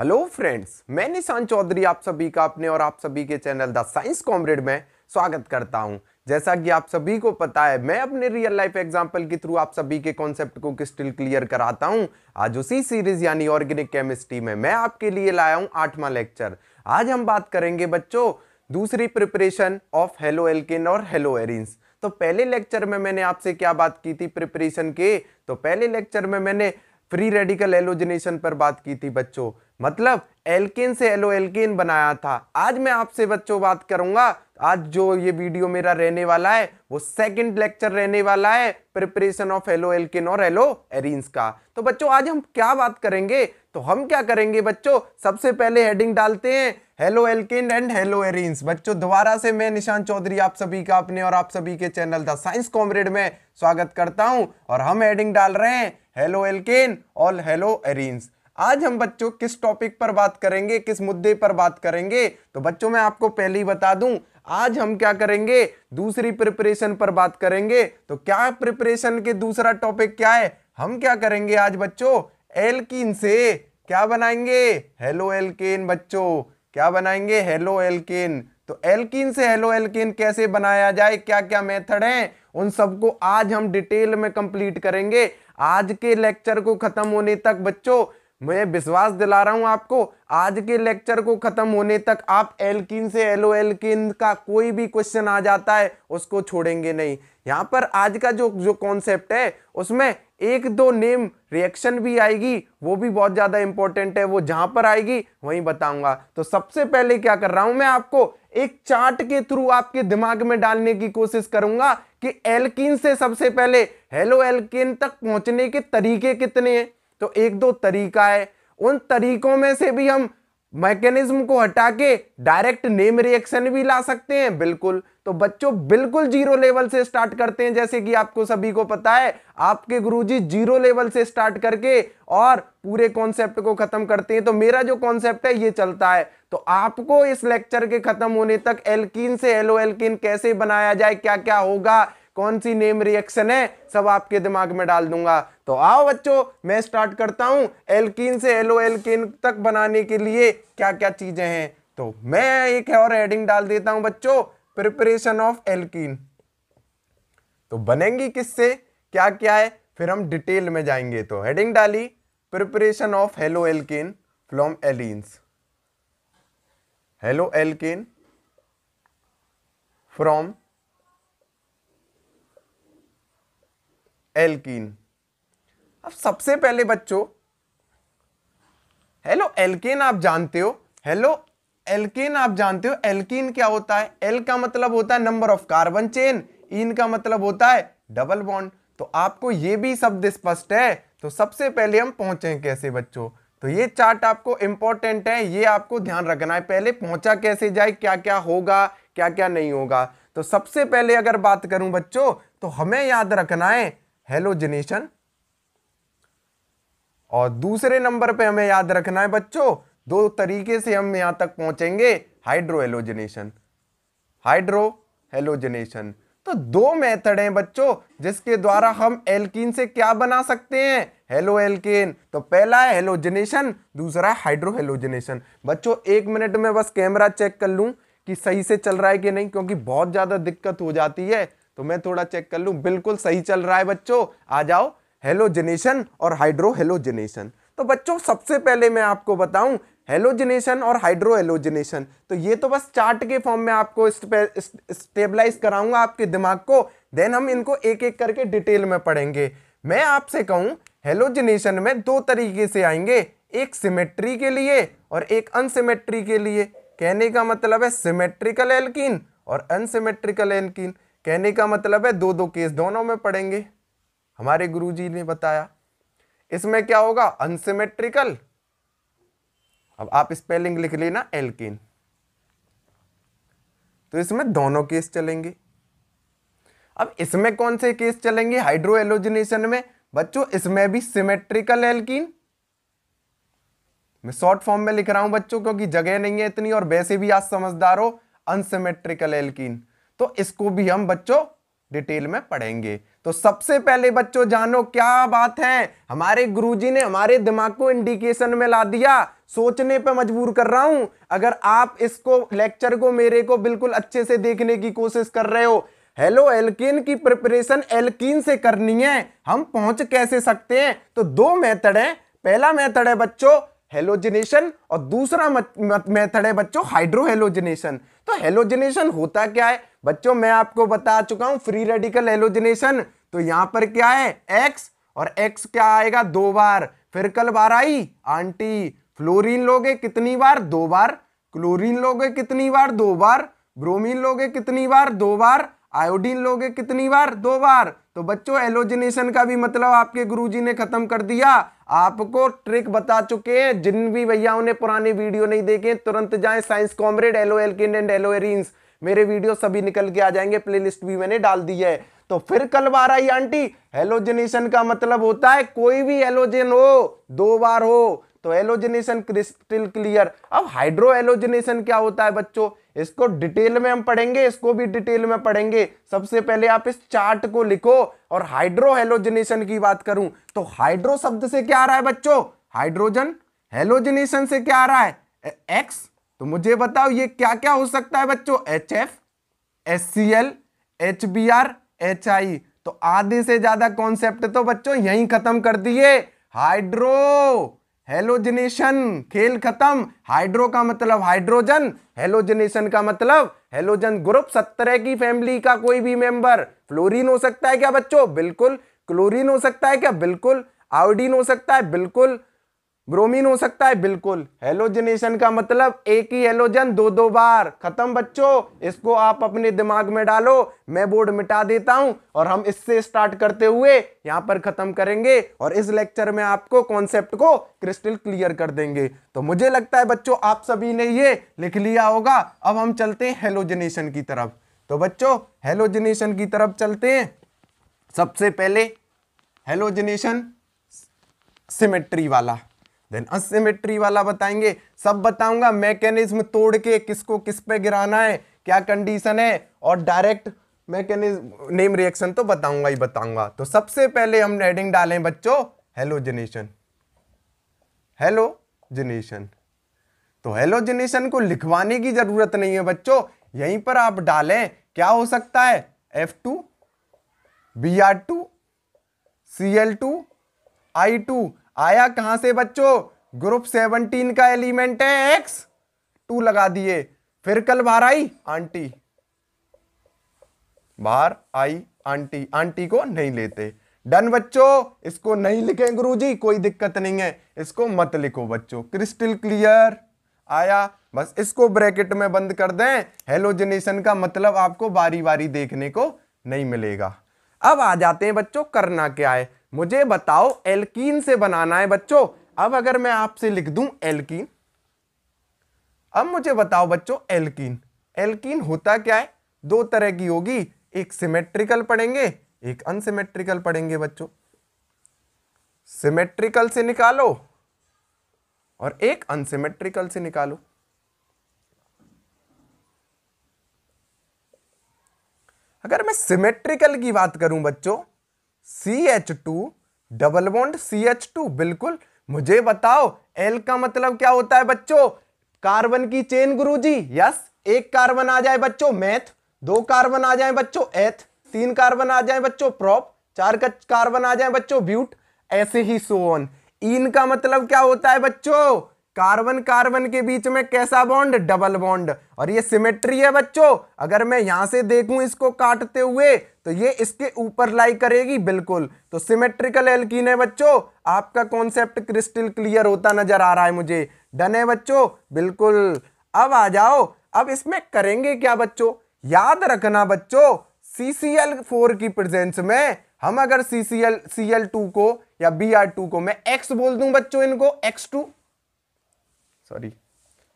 hello friends मैं निशान चौधरी आप सभी का अपने और आप सभी के चैनल द साइंस कॉमरेड में स्वागत करता हूं जैसा कि आप सभी को पता है मैं अपने रियल लाइफ एग्जांपल के थ्रू आप सभी के कॉन्सेप्ट को स्टिल क्लियर कराता हूं आज उसी सीरीज यानी ऑर्गेनिक केमिस्ट्री में मैं आपके लिए लाया हूं आठवां लेक्चर आज हम बात करेंगे बच्चों दूसरी प्रिपरेशन ऑफ हेलो एल्किन और हेलो एरिन्स तो पहले लेक्चर में मैंने आपसे क्या बात की थी प्रिपरेशन के तो पहले लेक्चर में मैंने फ्री रेडिकल एलोजिनेशन पर बात की थी बच्चों मतलब एल्केन से एलो एल्केन बनाया था आज मैं आपसे बच्चों बात करूंगा आज जो ये वीडियो मेरा रहने वाला है वो सेकंड लेक्चर रहने वाला है प्रिपरेशन ऑफ एलो एल्केन और एलो एरिन्स का तो बच्चों आज हम क्या बात करेंगे तो हम क्या करेंगे बच्चों सबसे पहले हेडिंग डालते हैं haloalkane and haloarenes बच्चों दोबारा से मैं निशान चौधरी आप सभी का अपने और आप सभी के चैनल द साइंस कॉमरेड में स्वागत करता हूं और हम एडिंग डाल रहे हैं हेलो एल्किन और हेलो एरिन्स आज हम बच्चों किस टॉपिक पर बात करेंगे किस मुद्दे पर बात करेंगे तो बच्चों मैं आपको पहले ही बता दूं आज हम क्या करेंगे दूसरी प्रिपरेशन पर बात करेंगे तो क्या प्रिपरेशन के दूसरा टॉपिक क्या है हम क्या करेंगे आज बच्चों एल्किन से क्या बनाएंगे हेलो एल्किन बच्चों क्या बनाएंगे हेलो एल्किन तो एल्किन से हेलो एल्किन कैसे बनाया जाए क्या क्या मेथड हैं उन सबको आज हम डिटेल में कंप्लीट करेंगे आज के लेक्चर को खत्म होने तक बच्चों मैं विश्वास दिला रहा हूं आपको आज के लेक्चर को खत्म होने तक आप एल्किन से एलो एल्किन का कोई भी क्वेश्चन आ जाता है उसको छोड़ेंगे नहीं यहां पर आज का जो जो कॉन्सेप्ट है उसमें एक दो नेम रिएक्शन भी आएगी वो भी बहुत ज़्यादा इंपॉर्टेंट है वो जहां पर आएगी वहीं बताऊंगा तो सबसे पहले क्या कर रहा हूं मैं आपको एक चार्ट के थ्रू आपके दिमाग में डालने की कोशिश करूंगा कि एल्किन से सबसे पहले हेलो एल्किन तक पहुंचने के तरीके कितने हैं तो एक दो तरीका है उन तरीकों में से भी हम मैकेनिज्म को हटा के डायरेक्ट नेम रिएक्शन भी ला सकते हैं बिल्कुल तो बच्चों बिल्कुल जीरो लेवल से स्टार्ट करते हैं जैसे कि आपको सभी को पता है आपके गुरुजी जीरो लेवल से स्टार्ट करके और पूरे कॉन्सेप्ट को खत्म करते हैं तो मेरा जो कॉन्सेप्ट है ये चलता है तो आपको इस लेक्चर के खत्म होने तक एल्किन से एलो एल्किन कैसे बनाया जाए क्या क्या होगा कौन सी नेम रिएक्शन है सब आपके दिमाग में डाल दूंगा तो आओ बच्चों मैं स्टार्ट करता हूं एल्किन से एलो एल्किन तक बनाने के लिए क्या क्या चीजें हैं तो मैं एक और एडिंग डाल देता हूं बच्चों प्रिपरेशन ऑफ एल्कीन तो बनेंगी किससे क्या क्या है फिर हम डिटेल में जाएंगे तो हेडिंग डाली preparation of haloalkane from alkenes haloalkane from alkene अब सबसे पहले बच्चों हेलो एल्किन आप जानते हो हेलो एल्केन आप जानते हो एल्कीन क्या होता है एल का मतलब होता है नंबर ऑफ कार्बन चेन इन का मतलब होता है डबल बॉन्ड तो आपको ये भी शब्द स्पष्ट है तो सबसे पहले हम पहुंचे कैसे बच्चों तो ये चार्ट आपको इंपॉर्टेंट है ये आपको ध्यान रखना है पहले पहुंचा कैसे जाए क्या क्या होगा क्या क्या नहीं होगा तो सबसे पहले अगर बात करूं बच्चों तो हमें याद रखना है हेलोजिनेशन और दूसरे नंबर पे हमें याद रखना है बच्चों दो तरीके से हम यहां तक पहुंचेंगे हाइड्रो एलोजनेशन हाइड्रो हेलोजनेशन तो दो मेथड हैं बच्चों जिसके द्वारा हम एल्किन से क्या बना सकते हैं हेलो एल्केन तो पहला है हेलोजनेशन दूसरा है हाइड्रो हेलोजनेशन बच्चों एक मिनट में बस कैमरा चेक कर लूं कि सही से चल रहा है कि नहीं क्योंकि बहुत ज़्यादा दिक्कत हो जाती है तो मैं थोड़ा चेक कर लूं बिल्कुल सही चल रहा है बच्चों आ जाओ हेलोजनेशन और हाइड्रो हेलोजनेशन तो बच्चों सबसे पहले मैं आपको बताऊं हेलोजिनेशन और हाइड्रो एलोजिनेशन तो ये तो बस चार्ट के फॉर्म में आपको स्टेबलाइज कराऊंगा आपके दिमाग को देन हम इनको एक एक करके डिटेल में पढ़ेंगे मैं आपसे कहूँ हेलोजिनेशन में दो तरीके से आएंगे एक सिमेट्री के लिए और एक अनसिमेट्री के लिए कहने का मतलब है सिमेट्रिकल एल्किन और अनसिमेट्रिकल एल्किन कहने का मतलब है दो दो केस दोनों में पढ़ेंगे हमारे गुरुजी ने बताया इसमें क्या होगा अनसिमेट्रिकल अब आप स्पेलिंग लिख लेना एल्किन तो इसमें दोनों केस चलेंगे अब इसमें कौन से केस चलेंगे हाइड्रो एलोजिनेशन में बच्चों इसमें भी सिमेट्रिकल एल्किन मैं शॉर्ट फॉर्म में लिख रहा हूं बच्चों क्योंकि जगह नहीं है इतनी और वैसे भी आज समझदार हो अनसिमेट्रिकल एल्किन तो इसको भी हम बच्चों डिटेल में पढ़ेंगे तो सबसे पहले बच्चों जानो क्या बात है हमारे गुरुजी ने हमारे दिमाग को इंडिकेशन में ला दिया सोचने पे मजबूर कर रहा हूं अगर आप इसको लेक्चर को मेरे को बिल्कुल अच्छे से देखने की कोशिश कर रहे हो हेलो एल्किन की प्रिपरेशन एल्किन से करनी है हम पहुंच कैसे सकते हैं तो दो मेथड है पहला मेथड है बच्चों हेलोजिनेशन और दूसरा मेथड है बच्चों हाइड्रोहेलोजिनेशन तो हेलोजिनेशन होता क्या है बच्चों मैं आपको बता चुका हूं फ्री रेडिकल हेलोजिनेशन तो यहां पर क्या है एक्स और एक्स क्या आएगा दो बार फिर कल बार आई आंटी फ्लोरीन लोगे कितनी बार दो बार क्लोरीन लोगे कितनी बार दो बार ब्रोमीन लोगे कितनी बार दो बार आयोडीन लोगे कितनी बार दो बार तो बच्चों एलोजिनेशन का भी मतलब आपके गुरुजी ने खत्म कर दिया आपको ट्रिक बता चुके हैं जिन भी भैयाओं ने पुराने वीडियो नहीं देखे तुरंत जाएं science comrade haloalkane and halo मेरे वीडियो सभी निकल के आ जाएंगे प्लेलिस्ट भी मैंने डाल दी है तो फिर कल बार आई आंटी एलोजिनेशन का मतलब होता है कोई भी एलोजेन हो दो बार हो तो एलोजिनेशन क्रिस्टल क्लियर अब हाइड्रो एलोजिनेशन क्या होता है बच्चों इसको डिटेल में हम पढ़ेंगे इसको भी डिटेल में पढ़ेंगे सबसे पहले आप इस चार्ट को लिखो और हाइड्रो हेलोजिनेशन की बात करूं तो हाइड्रो शब्द से क्या आ रहा है बच्चों हाइड्रोजन हेलोजिनेशन से क्या आ रहा है एक्स तो मुझे बताओ ये क्या क्या हो सकता है बच्चों H F S C L H B R H I तो आधे से ज्यादा कॉन्सेप्ट तो बच्चों यही खत्म कर दिए हाइड्रो हेलोजनेशन खेल खत्म हाइड्रो का मतलब हाइड्रोजन हेलोजनेशन का मतलब हेलोजन ग्रुप सत्रह की फैमिली का कोई भी मेंबर फ्लोरीन हो सकता है क्या बच्चों बिल्कुल क्लोरीन हो सकता है क्या बिल्कुल आउडीन हो सकता है बिल्कुल ब्रोमीन हो सकता है बिल्कुल हेलोजनेशन का मतलब एक ही हेलोजन दो दो बार खत्म बच्चों इसको आप अपने दिमाग में डालो मैं बोर्ड मिटा देता हूं और हम इससे स्टार्ट करते हुए यहां पर खत्म करेंगे और इस लेक्चर में आपको कॉन्सेप्ट को क्रिस्टल क्लियर कर देंगे तो मुझे लगता है बच्चों आप सभी ने ये लिख लिया होगा अब हम चलते हैं हेलोजनेशन की तरफ तो बच्चों हेलोजनेशन की तरफ चलते हैं सबसे पहले हेलोजनेशन सिमेट्री वाला देन असिमेट्री वाला बताएंगे सब बताऊंगा मैकेनिज्म तोड़ के किसको किस पे गिराना है क्या कंडीशन है और डायरेक्ट मैकेनिज्म नेम रिएक्शन तो बताऊंगा ही बताऊंगा तो सबसे पहले हम हेडिंग डालें बच्चों हेलो जेनेशन तो जेनेशन को लिखवाने की जरूरत नहीं है बच्चों यहीं पर आप डालें क्या हो सकता है F two B R two C L two I two आया कहां से बच्चों ग्रुप सेवनटीन का एलिमेंट है एक्स टू लगा दिए फिर कल बाहर आई आंटी बाहर आई आंटी आंटी को नहीं लेते डन बच्चों इसको नहीं लिखें गुरुजी कोई दिक्कत नहीं है इसको मत लिखो बच्चों क्रिस्टल क्लियर आया बस इसको ब्रैकेट में बंद कर दें हेलोजनेशन का मतलब आपको बारी बारी देखने को नहीं मिलेगा अब आ जाते हैं बच्चों करना क्या है मुझे बताओ एल्कीन से बनाना है बच्चों अब अगर मैं आपसे लिख दूं एल्कीन अब मुझे बताओ बच्चों एल्कीन एल्कीन होता क्या है दो तरह की होगी एक सिमेट्रिकल पढ़ेंगे एक अनसिमेट्रिकल पढ़ेंगे बच्चों सिमेट्रिकल से निकालो और एक अनसिमेट्रिकल से निकालो अगर मैं सिमेट्रिकल की बात करूं बच्चों C H two double bond C H two बिल्कुल मुझे बताओ एल का मतलब क्या होता है बच्चों कार्बन की चेन गुरुजी यस एक कार्बन आ जाए बच्चों मैथ दो कार्बन आ जाए बच्चों एथ तीन कार्बन आ जाए बच्चों प्रॉप चार कार्बन आ जाए बच्चों ब्यूट ऐसे ही सोन e इन का मतलब क्या होता है बच्चों कार्बन कार्बन के बीच में कैसा बॉन्ड डबल बॉन्ड और ये सिमेट्री है बच्चों अगर मैं यहां से देखूं इसको काटते हुए तो ये इसके ऊपर लाई करेगी बिल्कुल तो सिमेट्रिकल एल्कीन है बच्चों आपका कॉन्सेप्ट क्रिस्टल क्लियर होता नजर आ रहा है मुझे डन है बच्चों बिल्कुल अब आ जाओ अब इसमें करेंगे क्या बच्चों याद रखना बच्चो सी की प्रेजेंस में हम अगर सी सी को या बी को मैं एक्स बोल दू बच्चों इनको एक्स सॉरी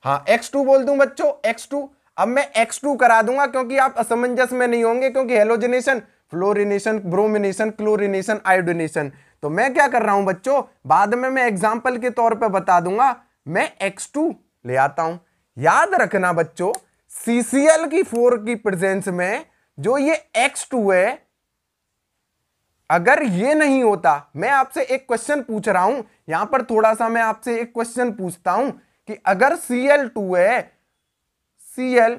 हाँ एक्स टू बोल दू बच्चो एक्स टू अब मैं एक्स टू करा दूंगा क्योंकि आप असमंजस में नहीं होंगे क्योंकि halogenation fluorination bromination chlorination iodination तो मैं क्या कर रहा हूं बच्चों बाद में मैं एग्जाम्पल के तौर पर बता दूंगा मैं एक्स टू ले आता हूं याद रखना बच्चों सीसीएल की फोर की प्रेजेंस में जो ये एक्स टू है अगर ये नहीं होता मैं आपसे एक क्वेश्चन पूछ रहा हूं यहां पर थोड़ा सा मैं आपसे एक क्वेश्चन पूछता हूं कि अगर सी एल टू है सी एल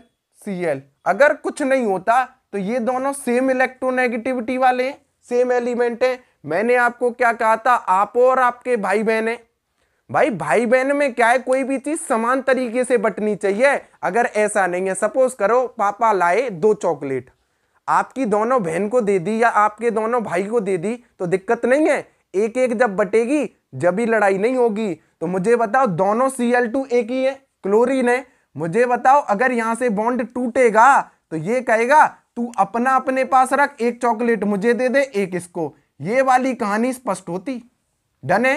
सी एल अगर कुछ नहीं होता तो ये दोनों सेम इलेक्ट्रोनेगेटिविटी वाले सेम एलिमेंट है मैंने आपको क्या कहा था आप और आपके भाई है भाई भाई बहन में क्या है कोई भी चीज समान तरीके से बटनी चाहिए अगर ऐसा नहीं है सपोज करो पापा लाए दो चॉकलेट आपकी दोनों बहन को दे दी या आपके दोनों भाई को दे दी तो दिक्कत नहीं है एक एक जब बटेगी जब ही लड़ाई नहीं होगी तो मुझे बताओ दोनों सी एल टू एक ही है क्लोरीन है मुझे बताओ अगर यहां से बॉन्ड टूटेगा तो ये कहेगा तू अपना अपने पास रख एक चॉकलेट मुझे दे दे एक इसको ये वाली कहानी स्पष्ट होती डन है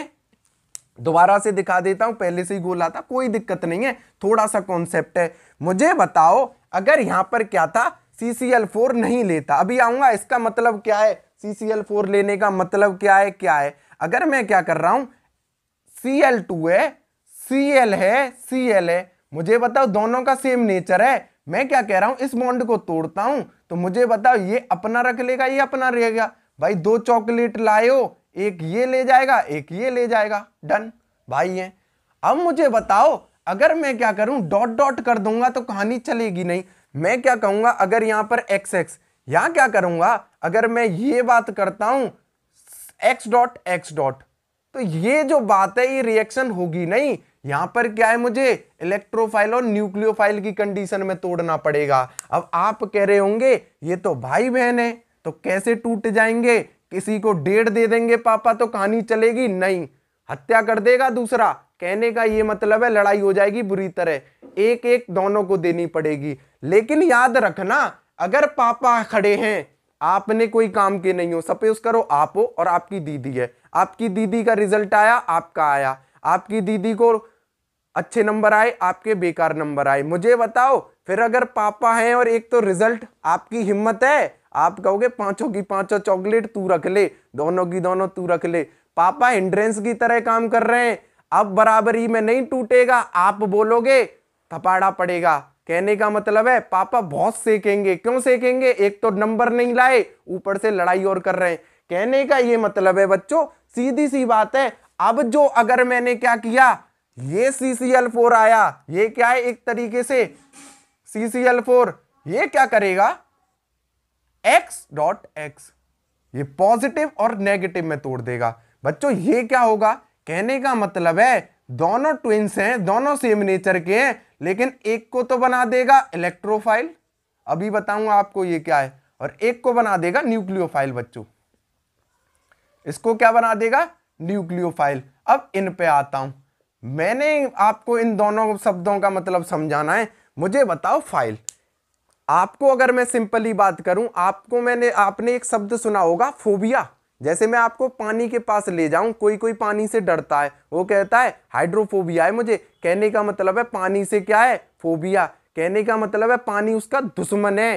दोबारा से दिखा देता हूं पहले से ही गोल आता कोई दिक्कत नहीं है थोड़ा सा कॉन्सेप्ट है मुझे बताओ अगर यहां पर क्या था CCl4 नहीं लेता अभी आऊंगा इसका मतलब क्या है CCl4 लेने का मतलब क्या है क्या है अगर मैं क्या कर रहा हूं सी एल टू है सी एल है सी एल है मुझे बताओ दोनों का सेम नेचर है मैं क्या कह रहा हूं इस बॉन्ड को तोड़ता हूं तो मुझे बताओ ये अपना रख लेगा ये अपना रहेगा भाई दो चॉकलेट लाए एक ये ले जाएगा एक ये ले जाएगा डन भाई है अब मुझे बताओ अगर मैं क्या करूं डॉट डॉट कर दूंगा तो कहानी चलेगी नहीं मैं क्या कहूंगा अगर यहां पर एक्स एक्स यहां क्या करूंगा अगर मैं ये बात करता हूं एक्स डॉट एक्स डॉट तो ये जो बात है ये रिएक्शन होगी नहीं यहां पर क्या है मुझे इलेक्ट्रोफाइल और न्यूक्लियोफाइल की कंडीशन में तोड़ना पड़ेगा अब आप कह रहे होंगे ये तो भाई बहन है तो कैसे टूट जाएंगे किसी को डेढ़ दे देंगे पापा तो कहानी चलेगी नहीं हत्या कर देगा दूसरा कहने का ये मतलब है लड़ाई हो जाएगी बुरी तरह एक एक दोनों को देनी पड़ेगी लेकिन याद रखना अगर पापा खड़े हैं आपने कोई काम के नहीं हो सपोज करो आप हो और आपकी दीदी है आपकी दीदी का रिजल्ट आया आपका आया आपकी दीदी को अच्छे नंबर आए आपके बेकार नंबर आए मुझे बताओ फिर अगर पापा हैं और एक तो रिजल्ट आपकी हिम्मत है आप कहोगे पांचों की पांचों चॉकलेट तू रख ले दोनों की दोनों तू रख ले पापा हिंड्रेंस की तरह काम कर रहे हैं अब बराबरी में नहीं टूटेगा आप बोलोगे थपाड़ा पड़ेगा कहने का मतलब है पापा बहुत सेकेंगे क्यों सेकेंगे एक तो नंबर नहीं लाए ऊपर से लड़ाई और कर रहे हैं कहने का ये मतलब है बच्चों सीधी सी बात है अब जो अगर मैंने क्या किया ये सी सी एल फोर आया ये क्या है एक तरीके से सी सी एल फोर ये क्या करेगा एक्स डॉट एक्स ये पॉजिटिव और नेगेटिव में तोड़ देगा बच्चों ये क्या होगा कहने का मतलब है दोनों ट्विंस हैं दोनों सेम नेचर के हैं लेकिन एक को तो बना देगा इलेक्ट्रोफाइल अभी बताऊंगा आपको ये क्या है और एक को बना देगा न्यूक्लियोफाइल बच्चों इसको क्या बना देगा न्यूक्लियोफाइल अब इन पे आता हूं मैंने आपको इन दोनों शब्दों का मतलब समझाना है मुझे बताओ फाइल आपको अगर मैं सिंपली बात करूं आपको मैंने आपने एक शब्द सुना होगा फोबिया जैसे मैं आपको पानी के पास ले जाऊं कोई कोई पानी से डरता है वो कहता है हाइड्रोफोबिया है मुझे कहने का मतलब है पानी से क्या है फोबिया कहने का मतलब है पानी उसका दुश्मन है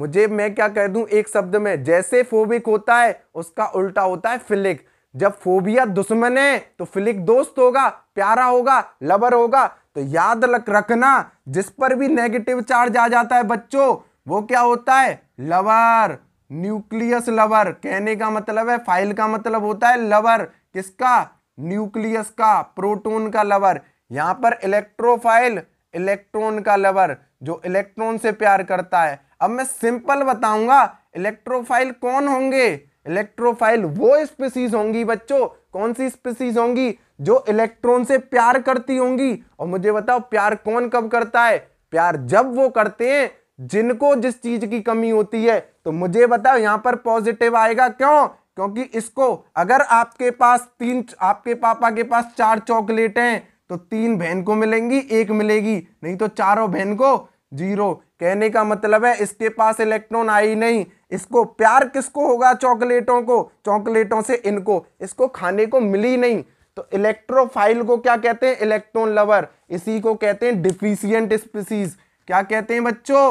मुझे मैं क्या कह दूं एक शब्द में जैसे फोबिक होता है उसका उल्टा होता है फिलिक जब फोबिया दुश्मन है तो फिलिक दोस्त होगा प्यारा होगा लवर होगा तो याद रखना जिस पर भी नेगेटिव चार्ज आ जाता है बच्चों वो क्या होता है लवर न्यूक्लियस लवर कहने का मतलब है फाइल का मतलब होता है लवर किसका न्यूक्लियस का प्रोटोन का लवर यहां पर इलेक्ट्रोफाइल इलेक्ट्रॉन का लवर जो इलेक्ट्रॉन से प्यार करता है अब मैं सिंपल बताऊंगा इलेक्ट्रोफाइल कौन होंगे इलेक्ट्रोफाइल वो स्पीसीज होंगी बच्चों कौन सी स्पीसीज होंगी जो इलेक्ट्रॉन से प्यार करती होंगी और मुझे बताओ प्यार कौन कब करता है प्यार जब वो करते हैं जिनको जिस चीज की कमी होती है तो मुझे बताओ यहां पर पॉजिटिव आएगा क्यों क्योंकि इसको अगर आपके पास तीन आपके पापा के पास चार चॉकलेट हैं तो तीन बहन को मिलेंगी एक मिलेगी नहीं तो चारों बहन को जीरो कहने का मतलब है इसके पास इलेक्ट्रॉन आई नहीं इसको प्यार किसको होगा चॉकलेटों को चॉकलेटों से इनको इसको खाने को मिली नहीं तो इलेक्ट्रोफाइल को क्या कहते हैं इलेक्ट्रॉन लवर इसी को कहते हैं डिफिशियंट स्पीसीज क्या कहते हैं बच्चों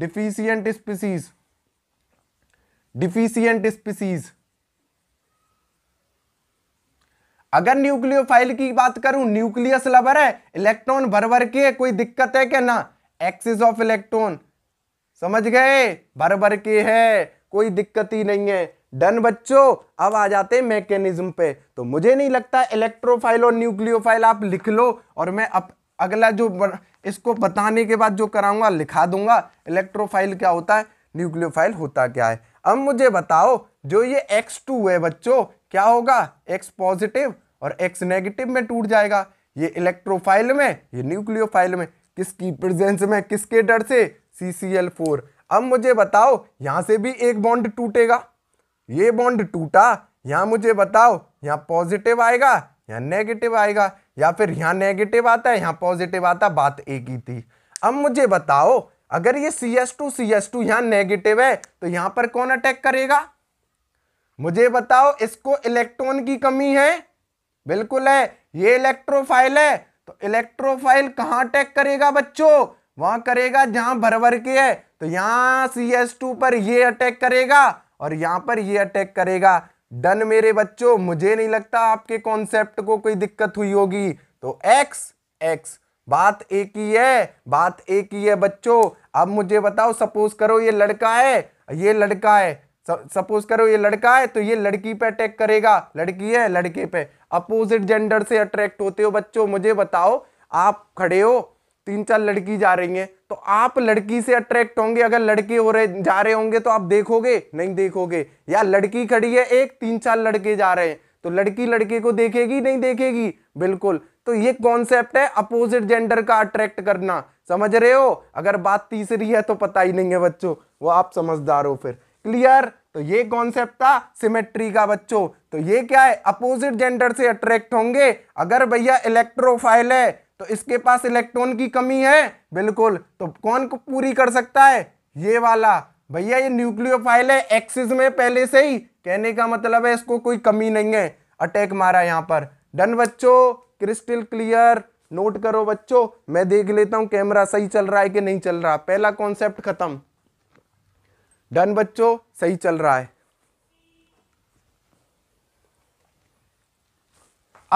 डिफिशियंट स्पीसीज डिफिशियंट स्पीसीज अगर न्यूक्लियोफाइल की बात करूं न्यूक्लियस लवर है इलेक्ट्रॉन भर भर के कोई दिक्कत है क्या ना एक्सिस ऑफ इलेक्ट्रॉन समझ गए भर भर के है कोई दिक्कत ही नहीं है डन बच्चों अब आ जाते हैं मैकेनिज्म पे तो मुझे नहीं लगता इलेक्ट्रोफाइल और न्यूक्लियोफाइल आप लिख लो और मैं अब अगला जो बर, इसको बताने के बाद जो कराऊंगा लिखा दूंगा इलेक्ट्रोफाइल क्या होता है न्यूक्लियोफाइल होता क्या है अब मुझे बताओ जो ये एक्स टू है बच्चों क्या होगा एक्स पॉजिटिव और एक्स नेगेटिव में टूट जाएगा ये इलेक्ट्रोफाइल में ये न्यूक्लियोफाइल में किसकी प्रेजेंस में किसके डर से सी सी एल फोर अब मुझे बताओ यहाँ से भी एक बॉन्ड टूटेगा ये बॉन्ड टूटा यहाँ मुझे बताओ यहाँ पॉजिटिव आएगा या नेगेटिव आएगा या फिर यहाँ नेगेटिव आता है यहाँ पॉजिटिव आता बात एक ही थी अब मुझे बताओ अगर ये C S two C S two यहाँ नेगेटिव है तो यहाँ पर कौन अटैक करेगा मुझे बताओ इसको इलेक्ट्रॉन की कमी है बिल्कुल है ये इलेक्ट्रोफाइल है तो इलेक्ट्रोफाइल कहाँ अटैक करेगा बच्चों वहां करेगा जहां भर भर के है तो यहाँ सी एस टू पर ये अटैक करेगा और यहाँ पर ये अटैक करेगा डन मेरे बच्चों मुझे नहीं लगता आपके कॉन्सेप्ट को कोई दिक्कत हुई होगी तो एक्स एक्स बात एक ही है बात एक ही है बच्चों अब मुझे बताओ सपोज करो ये लड़का है ये लड़का है सपोज करो ये लड़का है तो ये लड़की पे अटैक करेगा लड़की है लड़के पे अपोजिट जेंडर से अट्रैक्ट होते हो बच्चों मुझे बताओ आप खड़े हो तीन चार लड़की जा रही हैं तो आप लड़की से अट्रैक्ट होंगे अगर लड़के हो रहे जा रहे होंगे तो आप देखोगे नहीं देखोगे या लड़की खड़ी है एक तीन चार लड़के जा रहे हैं तो लड़की लड़के को देखेगी नहीं देखेगी बिल्कुल तो ये कॉन्सेप्ट है अपोजिट जेंडर का अट्रैक्ट करना समझ रहे हो अगर बात तीसरी है तो पता ही नहीं है बच्चों वो आप समझदार हो फिर क्लियर तो ये कॉन्सेप्ट था सिमेट्री का बच्चों तो ये क्या है अपोजिट जेंडर से अट्रैक्ट होंगे अगर भैया इलेक्ट्रोफाइल है तो इसके पास इलेक्ट्रॉन की कमी है बिल्कुल तो कौन को पूरी कर सकता है ये वाला भैया ये न्यूक्लियोफाइल है एक्सिस में पहले से ही कहने का मतलब है इसको कोई कमी नहीं है अटैक मारा यहाँ पर डन बच्चों क्रिस्टल क्लियर नोट करो बच्चों मैं देख लेता हूँ कैमरा सही चल रहा है कि नहीं चल रहा पहला कॉन्सेप्ट खत्म डन बच्चों सही चल रहा है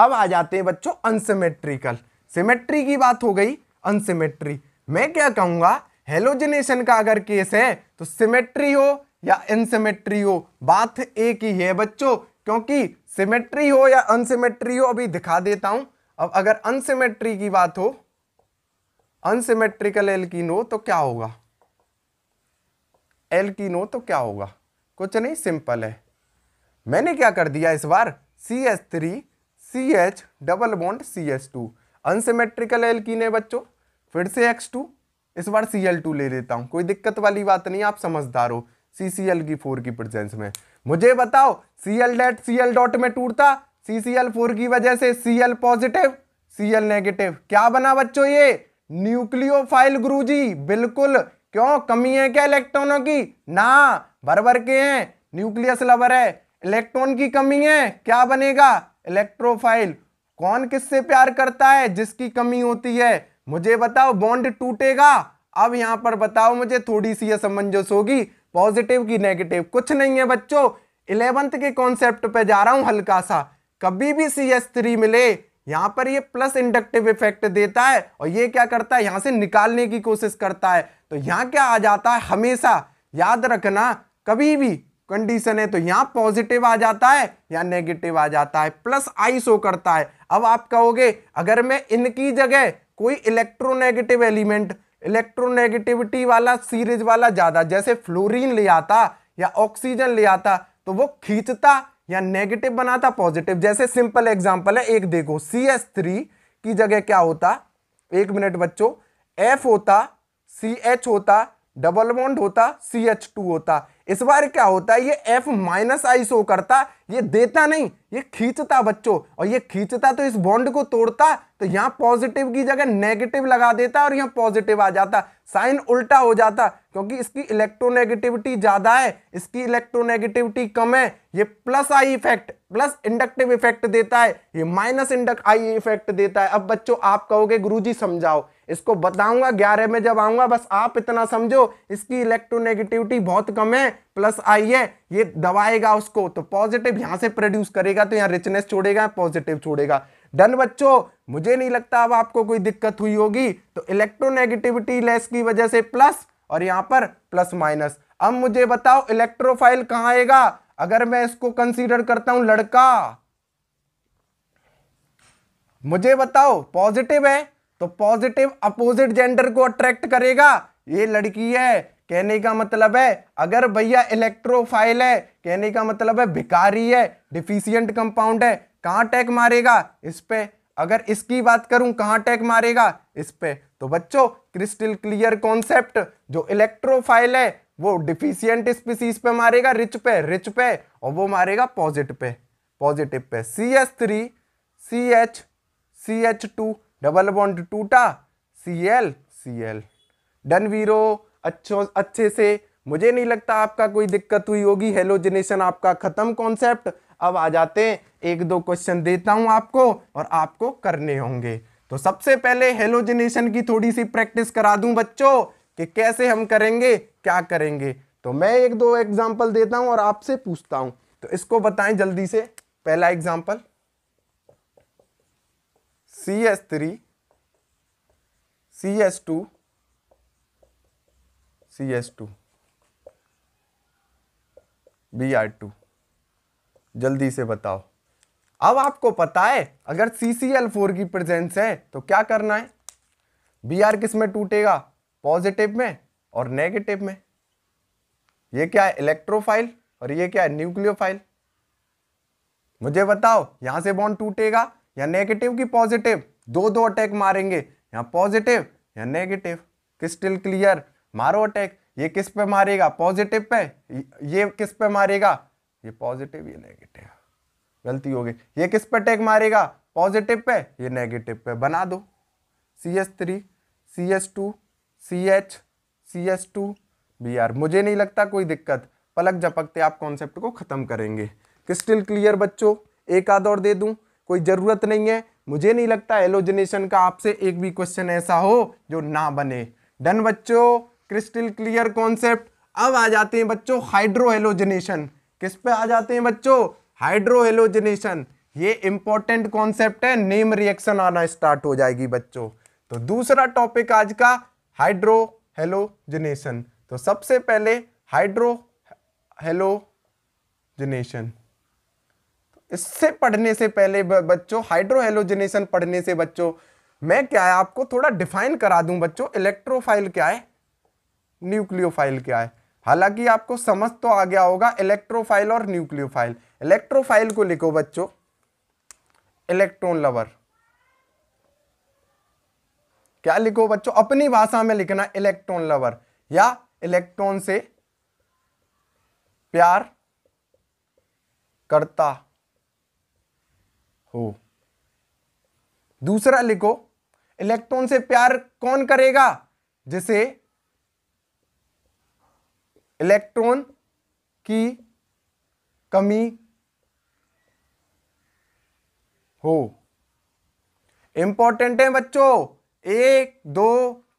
अब आ जाते हैं बच्चों अनसिमेट्रिकल सिमेट्री की बात हो गई अनसिमेट्री मैं क्या कहूंगा हेलोजिनेशन का अगर केस है तो सिमेट्री हो या अनसिमेट्री हो बात एक ही है बच्चों क्योंकि सिमेट्री हो या अनसिमेट्री हो अभी दिखा देता हूं अब अगर अनसिमेट्री की बात हो अनसिमेट्रिकल एल्किन हो तो क्या होगा एल्किन हो तो क्या होगा कुछ नहीं सिंपल है मैंने क्या कर दिया इस बार C H three C H double bond C H two unsymmetrical alkene है बच्चों फिर से एक्स टू इस बार सी एल टू ले लेता हूँ कोई दिक्कत वाली बात नहीं आप समझदार हो सी सी एल की फोर की प्रेजेंस में मुझे बताओ C L dot C L dot में टूटता सी सी एल फोर की वजह से C L positive C L negative क्या बना बच्चों ये न्यूक्लियोफाइल जी बिल्कुल क्यों कमी है क्या इलेक्ट्रॉनों की ना भर भर के हैं न्यूक्लियस लवर है इलेक्ट्रॉन की कमी है क्या बनेगा इलेक्ट्रोफाइल कौन किससे प्यार करता है जिसकी कमी होती है मुझे बताओ बॉन्ड टूटेगा अब यहाँ पर बताओ मुझे थोड़ी सी असमंजस होगी पॉजिटिव की नेगेटिव कुछ नहीं है बच्चों इलेवंथ के कॉन्सेप्ट पे जा रहा हूँ हल्का सा कभी भी सी एस थ्री मिले यहाँ पर ये प्लस इंडक्टिव इफेक्ट देता है और ये क्या करता है यहाँ से निकालने की कोशिश करता है तो यहाँ क्या आ जाता है हमेशा याद रखना कभी भी कंडीशन है तो यहां पॉजिटिव आ जाता है या नेगेटिव आ जाता है प्लस आई शो करता है अब आप कहोगे अगर मैं इनकी जगह कोई इलेक्ट्रोनेगेटिव एलिमेंट इलेक्ट्रोनेगेटिविटी वाला सीरीज वाला ज्यादा जैसे फ्लोरीन ले आता या ऑक्सीजन ले आता तो वो खींचता या नेगेटिव बनाता पॉजिटिव जैसे सिंपल एग्जांपल है एक देखो सी एस थ्री की जगह क्या होता एक मिनट बच्चों एफ होता सी एच होता डबल बॉन्ड होता सी एच टू होता इस बार क्या होता है ये एफ माइनस आई शो करता ये देता नहीं ये खींचता बच्चों और ये खींचता तो इस बॉन्ड को तोड़ता तो यहाँ पॉजिटिव की जगह नेगेटिव लगा देता और यहाँ पॉजिटिव आ जाता साइन उल्टा हो जाता क्योंकि इसकी इलेक्ट्रोनेगेटिविटी ज़्यादा है इसकी इलेक्ट्रोनेगेटिविटी कम है ये plus I effect plus inductive effect देता है ये माइनस इंडक आई इफेक्ट देता है अब बच्चों आप कहोगे गुरु समझाओ इसको बताऊंगा ग्यारह में जब आऊंगा बस आप इतना समझो इसकी इलेक्ट्रोनेगेटिविटी बहुत कम है प्लस आई है ये दबाएगा उसको तो पॉजिटिव यहां से प्रोड्यूस करेगा तो यहाँ रिचनेस छोड़ेगा पॉजिटिव छोड़ेगा डन बच्चों मुझे नहीं लगता अब आपको कोई दिक्कत हुई होगी तो इलेक्ट्रोनेगेटिविटी लेस की वजह से प्लस और यहां पर प्लस माइनस अब मुझे बताओ इलेक्ट्रोफाइल कहां आएगा अगर मैं इसको कंसीडर करता हूं लड़का मुझे बताओ पॉजिटिव है तो पॉजिटिव अपोजिट जेंडर को अट्रैक्ट करेगा ये लड़की है कहने का मतलब है अगर भैया इलेक्ट्रोफाइल है कहने का मतलब है भिकारी है डिफिशियंट कंपाउंड है कहाँ टैग मारेगा इस पे अगर इसकी बात करूं कहाँ टैग मारेगा इस पे तो बच्चों क्रिस्टल क्लियर कॉन्सेप्ट जो इलेक्ट्रोफाइल है वो डिफिशियंट स्पीसीज पे मारेगा रिच पे रिच पे और वो मारेगा पॉजिटिव पे पॉजिटिव पे C H three C H C H two double bond टूटा C L C L done वीरो अच्छो अच्छे से मुझे नहीं लगता आपका कोई दिक्कत हुई होगी हेलोजिनेशन आपका खत्म कॉन्सेप्ट अब आ जाते हैं एक दो क्वेश्चन देता हूं आपको और आपको करने होंगे तो सबसे पहले हेलोजिनेशन की थोड़ी सी प्रैक्टिस करा दूं बच्चों कि कैसे हम करेंगे क्या करेंगे तो मैं एक दो एग्जाम्पल देता हूं और आपसे पूछता हूं तो इसको बताएं जल्दी से पहला example C S three C S two C S two B R two जल्दी से बताओ अब आपको पता है अगर सी सी एल फोर की प्रेजेंस है तो क्या करना है बी आर किस में टूटेगा पॉजिटिव में और नेगेटिव में ये क्या है इलेक्ट्रोफाइल और ये क्या है न्यूक्लियोफाइल मुझे बताओ यहां से बॉन्ड टूटेगा या नेगेटिव की पॉजिटिव दो दो अटैक मारेंगे या पॉजिटिव या नेगेटिव किस स्टिल क्लियर मारो अटैक ये किस पे मारेगा पॉजिटिव पे ये किस पे मारेगा ये पॉजिटिव ये नेगेटिव गलती हो गई ये किस पे अटैक मारेगा पॉजिटिव पे ये नेगेटिव पे बना दो C S three C S two C H C S two B R मुझे नहीं लगता कोई दिक्कत पलक झपकते आप कॉन्सेप्ट को ख़त्म करेंगे क्रिस्टिल क्लियर बच्चों एक आध और दे दूं कोई ज़रूरत नहीं है मुझे नहीं लगता एलोजनेशन का आपसे एक भी क्वेश्चन ऐसा हो जो ना बने डन बच्चों क्रिस्टल क्लियर कॉन्सेप्ट अब आ जाते हैं बच्चों हाइड्रो एलोजनेशन किस पे आ जाते हैं बच्चों हाइड्रो एलोजनेशन ये इंपॉर्टेंट कॉन्सेप्ट है नेम रिएक्शन आना स्टार्ट हो जाएगी बच्चों तो दूसरा टॉपिक आज का हाइड्रो हेलोजनेशन तो सबसे पहले हाइड्रो हेलोजनेशन इससे पढ़ने से पहले बच्चों हाइड्रोहेलोजिनेशन पढ़ने से बच्चों मैं क्या है आपको थोड़ा डिफाइन करा दूं बच्चों इलेक्ट्रोफाइल क्या है न्यूक्लियोफाइल क्या है हालांकि आपको समझ तो आ गया होगा इलेक्ट्रोफाइल और न्यूक्लियोफाइल इलेक्ट्रोफाइल को लिखो बच्चों इलेक्ट्रॉन लवर क्या लिखो बच्चों अपनी भाषा में लिखना इलेक्ट्रॉन लवर या इलेक्ट्रॉन से प्यार करता हो दूसरा लिखो इलेक्ट्रॉन से प्यार कौन करेगा जिसे इलेक्ट्रॉन की कमी हो इंपॉर्टेंट है बच्चों एक दो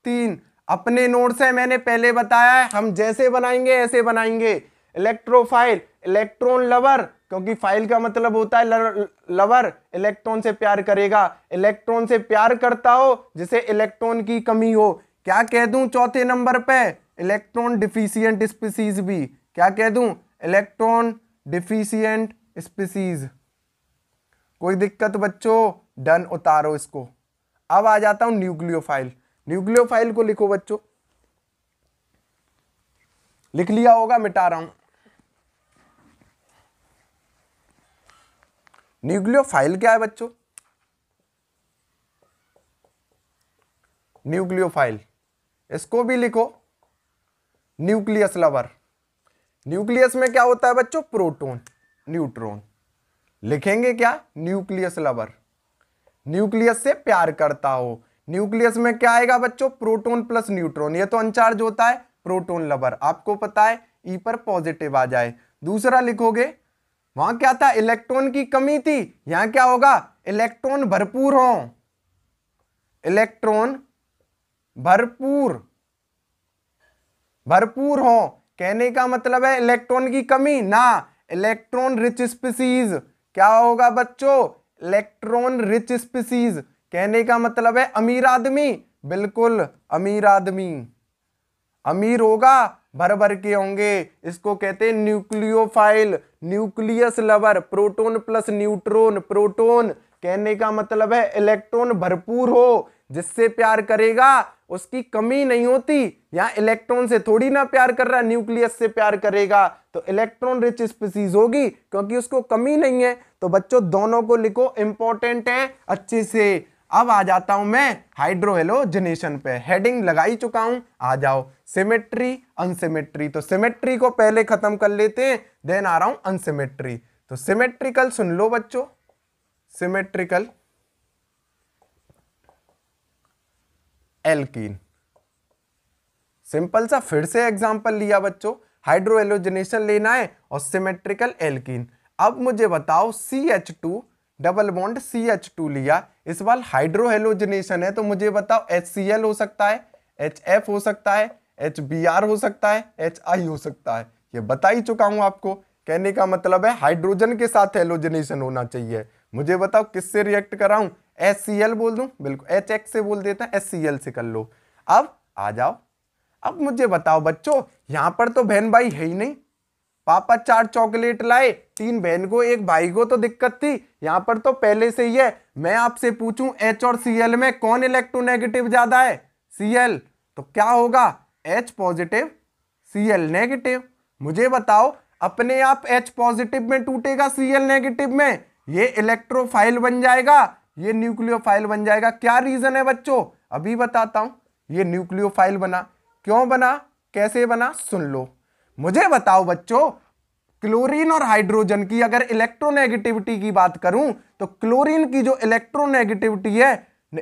तीन अपने नोट से मैंने पहले बताया है हम जैसे बनाएंगे ऐसे बनाएंगे इलेक्ट्रोफाइल इलेक्ट्रॉन लवर क्योंकि फाइल का मतलब होता है लवर इलेक्ट्रॉन से प्यार करेगा इलेक्ट्रॉन से प्यार करता हो जिसे इलेक्ट्रॉन की कमी हो क्या कह दूं चौथे नंबर पे इलेक्ट्रॉन डिफिशियंट स्पीसीज भी क्या कह दूं इलेक्ट्रॉन डिफिशियंट स्पीसीज कोई दिक्कत बच्चों डन उतारो इसको अब आ जाता हूं न्यूक्लियोफाइल न्यूक्लियोफाइल को लिखो बच्चों लिख लिया होगा मिटा रहा हूं न्यूक्लियोफाइल क्या है बच्चों न्यूक्लियोफाइल इसको भी लिखो न्यूक्लियस लवर न्यूक्लियस में क्या होता है बच्चों प्रोटॉन न्यूट्रॉन लिखेंगे क्या न्यूक्लियस लवर न्यूक्लियस से प्यार करता हो न्यूक्लियस में क्या आएगा बच्चों प्रोटॉन प्लस न्यूट्रॉन ये तो अनचार्ज होता है प्रोटॉन लवर आपको पता है ई पर पॉजिटिव आ जाए दूसरा लिखोगे वहां क्या था इलेक्ट्रॉन की कमी थी यहां क्या होगा इलेक्ट्रॉन भरपूर हो इलेक्ट्रॉन भरपूर भरपूर हो कहने का मतलब है इलेक्ट्रॉन की कमी ना इलेक्ट्रॉन रिच स्पीसीज क्या होगा बच्चों इलेक्ट्रॉन रिच स्पीसीज कहने का मतलब है अमीर आदमी बिल्कुल अमीर आदमी अमीर होगा भर भर के होंगे इसको कहते हैं nucleophile nucleus lover proton plus neutron proton कहने का मतलब है इलेक्ट्रॉन भरपूर हो जिससे प्यार करेगा उसकी कमी नहीं होती यहाँ इलेक्ट्रॉन से थोड़ी ना प्यार कर रहा न्यूक्लियस से प्यार करेगा तो इलेक्ट्रॉन रिच स्पीसीज होगी क्योंकि उसको कमी नहीं है तो बच्चों दोनों को लिखो इंपॉर्टेंट है अच्छे से अब आ जाता हूं मैं हाइड्रोहेलोजनेशन पे हेडिंग लगाई चुका हूं आ जाओ सिमेट्री अनसिमेट्री तो सिमेट्री को पहले खत्म कर लेते हैं देन आ रहा हूं अनसिमेट्री तो सिमेट्रिकल सुन लो बच्चों सिमेट्रिकल एल्कीन सिंपल सा फिर से एग्जांपल लिया बच्चों हाइड्रोहेलोजनेशन लेना है और सिमेट्रिकल एल्कीन अब मुझे बताओ C H two double bond C H two लिया इस बार हाइड्रोहेलोजनेशन है तो मुझे बताओ एच हो सकता है एच हो सकता है एच हो सकता है एच हो सकता है ये बता ही चुका हूं आपको कहने का मतलब है हाइड्रोजन के साथ हेलोजनेशन होना चाहिए मुझे बताओ किससे रिएक्ट कराऊं एस बोल दूं बिल्कुल एच से बोल देता एस से कर लो अब आ जाओ अब मुझे बताओ बच्चों यहां पर तो बहन भाई है ही नहीं पापा चार चॉकलेट लाए तीन बहन को एक भाई को तो दिक्कत थी यहाँ पर तो पहले से ही है मैं आपसे पूछूं एच और सी एल में कौन इलेक्ट्रोनेगेटिव ज्यादा है सी एल तो क्या होगा H positive C L negative मुझे बताओ अपने आप एच पॉजिटिव में टूटेगा सी एल नेगेटिव में ये इलेक्ट्रोफाइल बन जाएगा ये फाइल बन जाएगा क्या रीजन है बच्चों अभी बताता हूं ये फाइल बना क्यों बना कैसे बना सुन लो मुझे बताओ बच्चों क्लोरीन और हाइड्रोजन की अगर इलेक्ट्रोनेगेटिविटी की बात करूं तो क्लोरीन की जो इलेक्ट्रोनेगेटिविटी है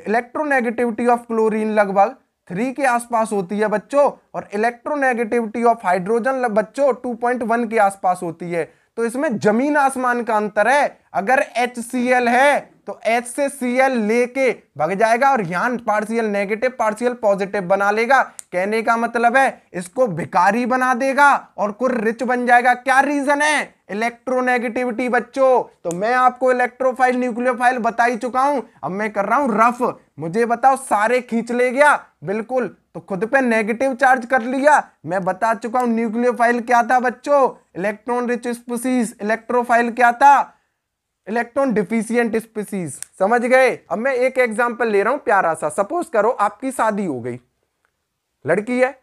इलेक्ट्रोनेगेटिविटी ऑफ क्लोरीन लगभग थ्री के आसपास होती है बच्चों और इलेक्ट्रोनेगेटिविटी ऑफ हाइड्रोजन बच्चों टू पॉइंट वन के आसपास होती है तो इसमें जमीन आसमान का अंतर है अगर एच है तो एच से सी एल लेके भग जाएगा और यहां पार्शियल नेगेटिव पार्शियल पॉजिटिव बना लेगा कहने का मतलब है इसको भिकारी बना देगा और कुछ रिच बन जाएगा क्या रीजन है इलेक्ट्रोनेगेटिविटी बच्चों तो मैं आपको इलेक्ट्रोफाइल न्यूक्लियोफाइल बता ही चुका हूं अब मैं कर रहा हूं रफ मुझे बताओ सारे खींच ले गया बिल्कुल तो खुद पे नेगेटिव चार्ज कर लिया मैं बता चुका हूं न्यूक्लियोफाइल क्या था बच्चों इलेक्ट्रॉन रिच स्पीसीज इलेक्ट्रोफाइल क्या था इलेक्ट्रॉन डिफिशियंट स्पीसीज समझ गए अब मैं एक एग्जाम्पल ले रहा हूं प्यारा सा सपोज करो आपकी शादी हो गई लड़की है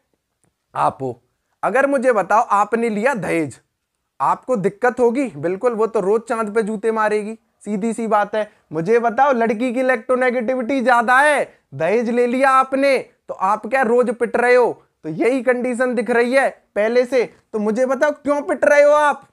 आप हो अगर मुझे बताओ आपने लिया दहेज आपको दिक्कत होगी बिल्कुल वो तो रोज चांद पे जूते मारेगी सीधी सी बात है मुझे बताओ लड़की की इलेक्ट्रोनेगेटिविटी ज्यादा है दहेज ले लिया आपने तो आप क्या रोज पिट रहे हो तो यही कंडीशन दिख रही है पहले से तो मुझे बताओ क्यों पिट रहे हो आप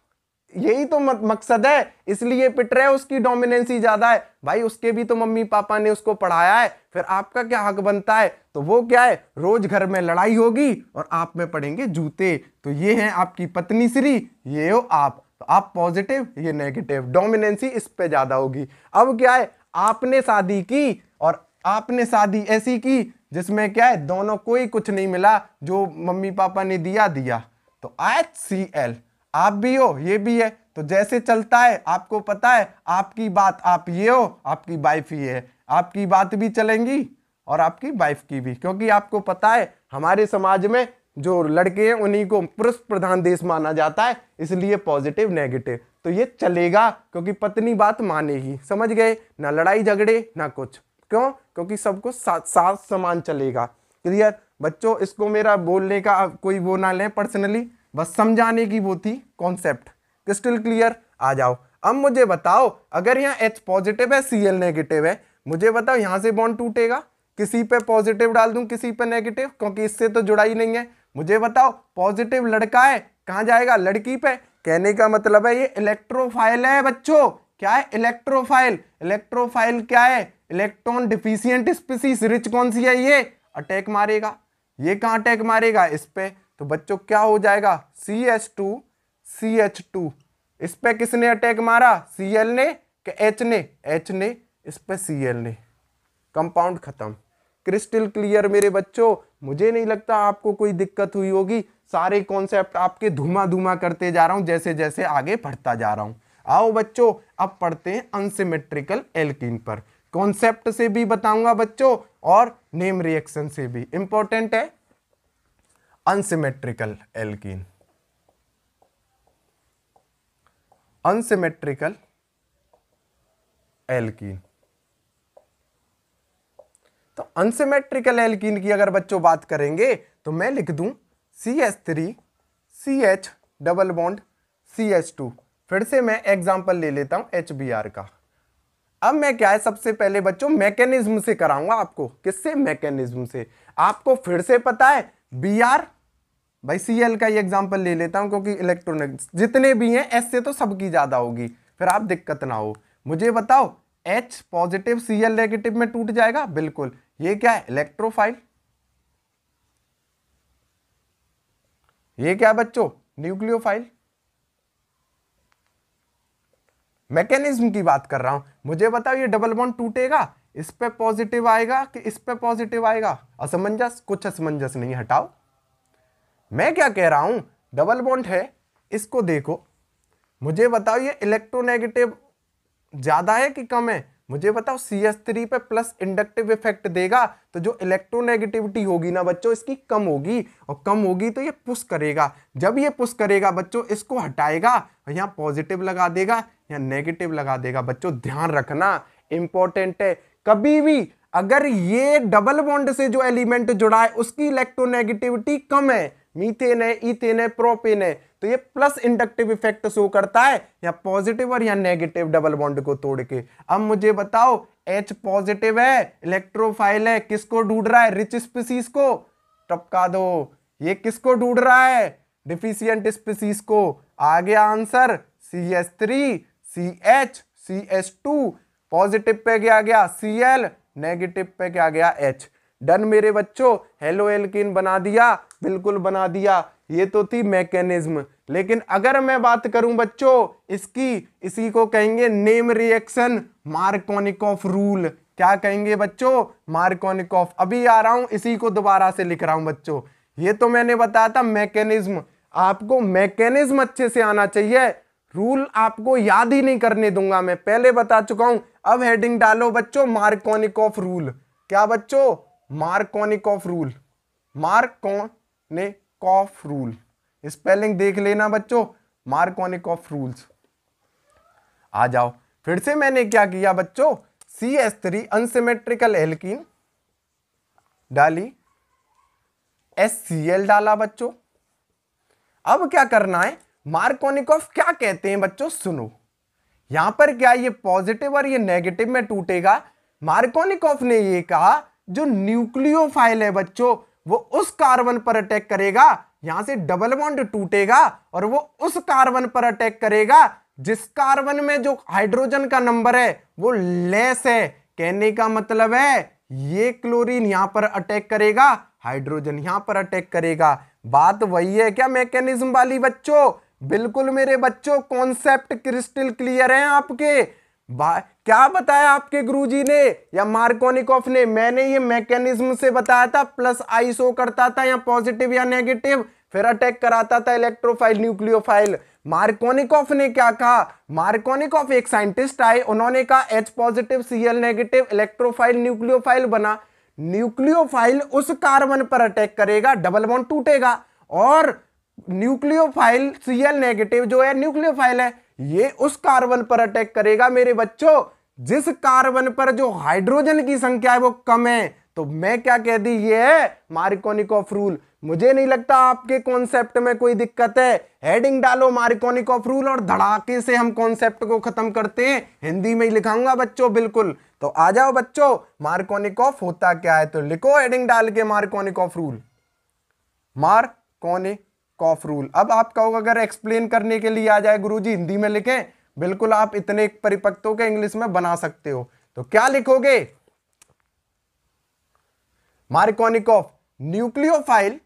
यही तो मकसद है इसलिए पिट रहे उसकी डोमिनेंसी ज्यादा है भाई उसके भी तो मम्मी पापा ने उसको पढ़ाया है फिर आपका क्या हक बनता है तो वो क्या है रोज घर में लड़ाई होगी और आप में पढ़ेंगे जूते तो ये हैं आपकी पत्नी श्री ये हो आप तो आप पॉजिटिव ये नेगेटिव डोमिनेंसी इस पे ज्यादा होगी अब क्या है आपने शादी की और आपने शादी ऐसी की जिसमें क्या है दोनों कोई कुछ नहीं मिला जो मम्मी पापा ने दिया दिया तो एच सी एल आप भी हो ये भी है तो जैसे चलता है आपको पता है आपकी बात आप ये हो आपकी वाइफ ये है आपकी बात भी चलेंगी और आपकी वाइफ की भी क्योंकि आपको पता है हमारे समाज में जो लड़के हैं उन्हीं को पुरुष प्रधान देश माना जाता है इसलिए पॉजिटिव नेगेटिव तो ये चलेगा क्योंकि पत्नी बात मानेगी समझ गए ना लड़ाई झगड़े ना कुछ क्यों क्योंकि सबको साथ साथ समान चलेगा क्लियर बच्चों इसको मेरा बोलने का कोई वो ना लें पर्सनली बस समझाने की वो थी कॉन्सेप्ट क्रिस्टल क्लियर आ जाओ अब मुझे बताओ अगर यहाँ एच पॉजिटिव है सी एल नेगेटिव है मुझे बताओ यहाँ से बॉन्ड टूटेगा किसी पे पॉजिटिव डाल दूं किसी पे नेगेटिव क्योंकि इससे तो जुड़ा ही नहीं है मुझे बताओ पॉजिटिव लड़का है कहाँ जाएगा लड़की पे कहने का मतलब है ये इलेक्ट्रोफाइल है बच्चों क्या है इलेक्ट्रोफाइल इलेक्ट्रोफाइल क्या है इलेक्ट्रॉन डिफिशियंट स्पीसीज रिच कौन सी है ये अटैक मारेगा ये कहाँ अटैक मारेगा इस पर तो बच्चों क्या हो जाएगा C H two C H two इस पर किसने अटैक मारा सी एल ने कि एच ने एच ने इस पर सी एल ने कंपाउंड ख़त्म क्रिस्टल क्लियर मेरे बच्चों मुझे नहीं लगता आपको कोई दिक्कत हुई होगी सारे कॉन्सेप्ट आपके धुआं धुआं करते जा रहा हूँ जैसे जैसे आगे पढ़ता जा रहा हूँ आओ बच्चों अब पढ़ते हैं अनसिमेट्रिकल एल्किन पर कॉन्सेप्ट से भी बताऊंगा बच्चों और नेम रिएक्शन से भी इंपॉर्टेंट है अनसिमेट्रिकल एल्कीन अनसिमेट्रिकल एल्कीन तो अनसिमेट्रिकल एल्कीन की अगर बच्चों बात करेंगे तो मैं लिख दूं C H three C H double bond C H two फिर से मैं एग्जाम्पल ले लेता हूं एच बी आर का अब मैं क्या है सबसे पहले बच्चों मैकेनिज्म से कराऊंगा आपको किससे मैकेनिज्म से आपको फिर से पता है बी आर भाई सी एल का ही एग्जाम्पल ले लेता हूँ क्योंकि इलेक्ट्रॉनिक्स जितने भी हैं एस से तो सबकी ज़्यादा होगी फिर आप दिक्कत ना हो मुझे बताओ H positive C L negative में टूट जाएगा बिल्कुल ये क्या है इलेक्ट्रोफाइल ये क्या बच्चों न्यूक्लियोफाइल मैकेनिज्म की बात कर रहा हूं मुझे बताओ ये डबल बॉन्ड टूटेगा इस पे पॉजिटिव आएगा कि इस पे पॉजिटिव आएगा असमंजस कुछ असमंजस नहीं हटाओ मैं क्या कह रहा हूं डबल बॉन्ड है इसको देखो मुझे बताओ ये इलेक्ट्रोनेगेटिव ज़्यादा है कि कम है मुझे बताओ सी एस थ्री पे प्लस इंडक्टिव इफेक्ट देगा तो जो इलेक्ट्रोनेगेटिविटी होगी ना बच्चों इसकी कम होगी और कम होगी तो ये पुश करेगा जब ये पुश करेगा बच्चों इसको हटाएगा और यहाँ पॉजिटिव लगा देगा या नेगेटिव लगा देगा बच्चों ध्यान रखना इंपॉर्टेंट है कभी भी अगर ये डबल बॉन्ड से जो एलिमेंट जुड़ा है उसकी इलेक्ट्रोनेगेटिविटी कम है मीथेन है इथेन है प्रोपेन है तो ये प्लस इंडक्टिव इफेक्ट शो करता है या पॉजिटिव और या नेगेटिव डबल बॉन्ड को तोड़ के अब मुझे बताओ एच पॉजिटिव है इलेक्ट्रोफाइल है किसको ढूंढ रहा है रिच स्पीसीज को टपका दो ये किसको ढूंढ रहा है डिफिशियंट स्पीसीज को आ गया answer C S three C H C S two positive पे क्या गया सी एल नेगेटिव पे क्या गया एच डन मेरे बच्चों हेलो एल्किन बना दिया बिल्कुल बना दिया ये तो थी मैकेनिज्म लेकिन अगर मैं बात करूं बच्चों इसकी इसी को कहेंगे नेम रिएक्शन ऑफ रूल क्या कहेंगे बच्चों ऑफ अभी आ रहा हूं इसी को दोबारा से लिख रहा हूं बच्चों ये तो मैंने बताया था मैकेनिज्म आपको मैकेनिज्म अच्छे से आना चाहिए रूल आपको याद ही नहीं करने दूंगा मैं पहले बता चुका हूं अब हेडिंग डालो बच्चों ऑफ रूल क्या बच्चों ऑफ रूल मार्को ने कॉफ रूल स्पेलिंग देख लेना बच्चों मार्कोनिकॉफ रूल्स आ जाओ फिर से मैंने क्या किया बच्चों C S three unsymmetrical alkene डाली एस सी एल डाला बच्चों अब क्या करना है मार्कोनिकॉफ क्या कहते हैं बच्चों सुनो यहां पर क्या ये पॉजिटिव और ये नेगेटिव में टूटेगा मार्कोनिकॉफ ने ये कहा जो न्यूक्लियोफाइल है बच्चों वो उस कार्बन पर अटैक करेगा यहां से डबल बॉन्ड टूटेगा और वो उस कार्बन पर अटैक करेगा जिस कार्बन में जो हाइड्रोजन का नंबर है वो लेस है कहने का मतलब है ये क्लोरीन यहां पर अटैक करेगा हाइड्रोजन यहां पर अटैक करेगा बात वही है क्या मैकेनिज्म वाली बच्चों बिल्कुल मेरे बच्चों कॉन्सेप्ट क्रिस्टल क्लियर है आपके क्या बताया आपके गुरुजी ने या मार्कोनिकॉफ ने मैंने ये मैकेनिज्म से बताया था प्लस आई शो करता था या पॉजिटिव या नेगेटिव फिर अटैक कराता था इलेक्ट्रोफाइल न्यूक्लियोफाइल मार्कोनिकॉफ ने क्या कहा मार्कोनिकॉफ एक साइंटिस्ट आए उन्होंने कहा H positive CL negative electrophile nucleophile बना न्यूक्लियोफाइल उस कार्बन पर अटैक करेगा डबल बॉन्ड टूटेगा और न्यूक्लियोफाइल सीएल नेगेटिव जो है न्यूक्लियोफाइल है ये उस कार्बन पर अटैक करेगा मेरे बच्चों जिस कार्बन पर जो हाइड्रोजन की संख्या है वो कम है तो मैं क्या कह दी ये है ऑफ रूल मुझे नहीं लगता आपके कॉन्सेप्ट में कोई दिक्कत है हेडिंग डालो ऑफ रूल और धड़ाके से हम कॉन्सेप्ट को खत्म करते हैं हिंदी में ही लिखाऊंगा बच्चों बिल्कुल तो आ जाओ बच्चों ऑफ होता क्या है तो लिखो हेडिंग डाल के Markovnikov rule Markovnikov rule अब आप कहोगे अगर एक्सप्लेन करने के लिए आ जाए गुरुजी हिंदी में लिखें बिल्कुल आप इतने परिपक्तों के इंग्लिश में बना सकते हो तो क्या लिखोगे Markovnikov nucleophile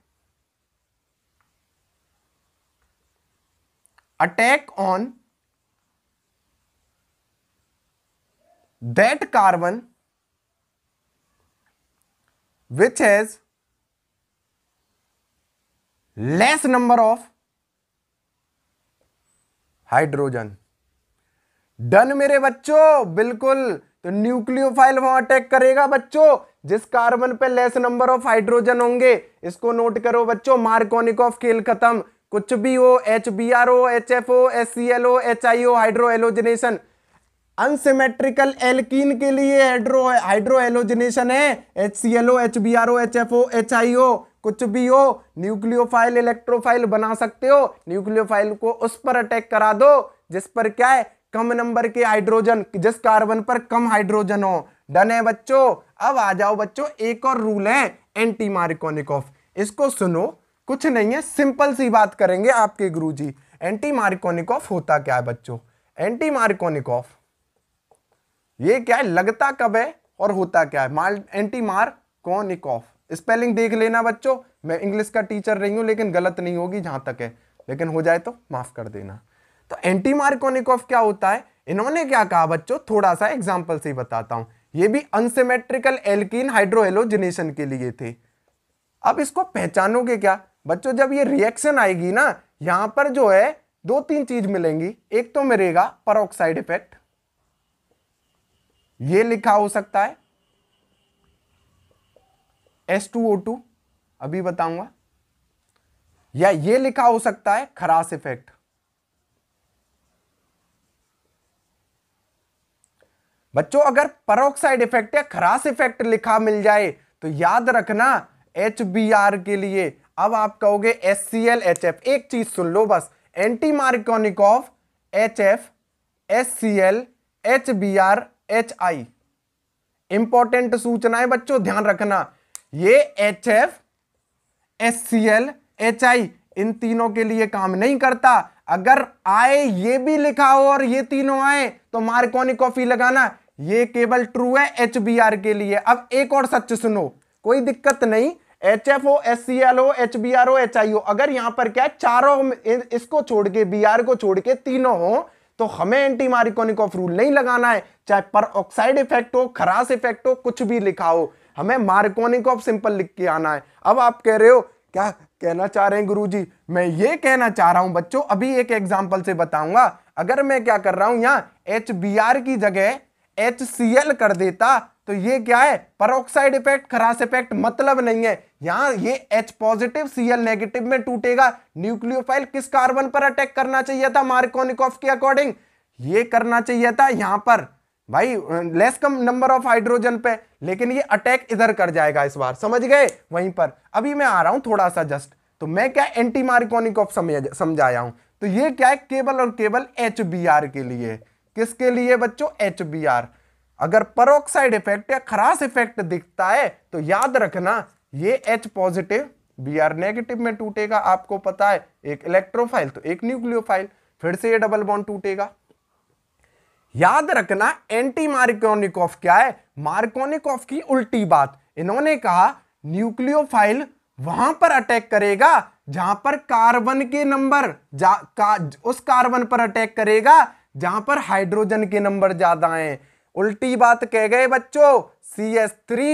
attack on that carbon which has less number of hydrogen done मेरे बच्चों बिल्कुल तो न्यूक्लियोफाइल वहां अटैक करेगा बच्चों जिस कार्बन पे लेस नंबर ऑफ हाइड्रोजन होंगे इसको नोट करो बच्चों ऑफ खेल खत्म कुछ भी हो H B R O H F O S C L O H I O hydrohalogenation unsymmetrical alkene के लिए हाइड्रो हाइड्रो एलोजिनेशन है H C L O H B R O H F O H I O कुछ भी हो nucleophile electrophile बना सकते हो nucleophile को उस पर अटैक करा दो जिस पर क्या है कम नंबर के हाइड्रोजन जिस कार्बन पर कम हाइड्रोजन हो डन है बच्चों अब आ जाओ बच्चों एक और रूल है एंटी ऑफ इसको सुनो कुछ नहीं है सिंपल सी बात करेंगे आपके गुरुजी एंटी ऑफ होता क्या है बच्चों एंटी ऑफ ये क्या है लगता कब है और होता क्या है माल एंटी मार्कोनिक ऑफ स्पेलिंग देख लेना बच्चों मैं इंग्लिश का टीचर रही हूँ लेकिन गलत नहीं होगी जहाँ तक है लेकिन हो जाए तो माफ़ कर देना तो एंटी ऑफ क्या होता है इन्होंने क्या कहा बच्चों थोड़ा सा एग्जाम्पल से ही बताता हूँ ये भी अनसेमेट्रिकल एल्किन हाइड्रोहेलोजिनेशन के लिए थे अब इसको पहचानोगे क्या बच्चों जब ये रिएक्शन आएगी ना यहाँ पर जो है दो तीन चीज मिलेंगी एक तो मिलेगा परोक्साइड इफेक्ट ये लिखा हो सकता है H2O2 अभी बताऊंगा या ये लिखा हो सकता है खरास इफेक्ट बच्चों अगर परोक्साइड इफेक्ट या खरास इफेक्ट लिखा मिल जाए तो याद रखना एच के लिए अब आप कहोगे S C L H F एक चीज सुन लो बस anti of H F S C L H B R H I important सूचना है बच्चों ध्यान रखना ये H F S C L H I इन तीनों के लिए काम नहीं करता अगर आए ये भी लिखा हो और ये तीनों आए तो मार्कोनी कॉफी लगाना ये केवल ट्रू है एच बी आर के लिए अब एक और सच सुनो कोई दिक्कत नहीं H F O S C L O H B R O H I O अगर यहां पर क्या चारों इसको छोड़ के बी आर को छोड़ के तीनों हो तो हमें एंटी मारिकोनिक ऑफ रूल नहीं लगाना है चाहे पर ऑक्साइड इफेक्ट हो खरास इफेक्ट हो कुछ भी लिखा हो हमें मार्कोनिक ऑफ सिंपल लिख के आना है अब आप कह रहे हो क्या कहना चाह रहे हैं गुरुजी मैं ये कहना चाह रहा हूं बच्चों अभी एक एग्जाम्पल से बताऊंगा अगर मैं क्या कर रहा हूं यहां एच की जगह एच कर देता तो ये क्या है परोक्साइड इफेक्ट खरास इफेक्ट मतलब नहीं है यहां ये एच पॉजिटिव Cl नेगेटिव में टूटेगा न्यूक्लियोफाइल किस कार्बन पर अटैक करना चाहिए था मार्कोनिक ऑफ के अकॉर्डिंग ये करना चाहिए था यहां पर भाई लेस कम नंबर ऑफ हाइड्रोजन पे लेकिन ये अटैक इधर कर जाएगा इस बार समझ गए वहीं पर अभी मैं आ रहा हूं थोड़ा सा जस्ट तो मैं क्या एंटी मार्कोनिक ऑफ समझाया हूं तो ये क्या है केबल और केबल एच के लिए किसके लिए बच्चों एच अगर परोक्साइड इफेक्ट या खरास इफेक्ट दिखता है तो याद रखना ये H positive B R negative में टूटेगा आपको पता है एक इलेक्ट्रोफाइल तो एक न्यूक्लियोफाइल फिर से ये डबल बॉन्ड टूटेगा याद रखना एंटी मार्कोनिक ऑफ क्या है ऑफ की उल्टी बात इन्होंने कहा न्यूक्लियोफाइल वहां पर अटैक करेगा जहां पर कार्बन के नंबर का, उस कार्बन पर अटैक करेगा जहां पर हाइड्रोजन के नंबर ज्यादा हैं उल्टी बात कह गए बच्चों C H three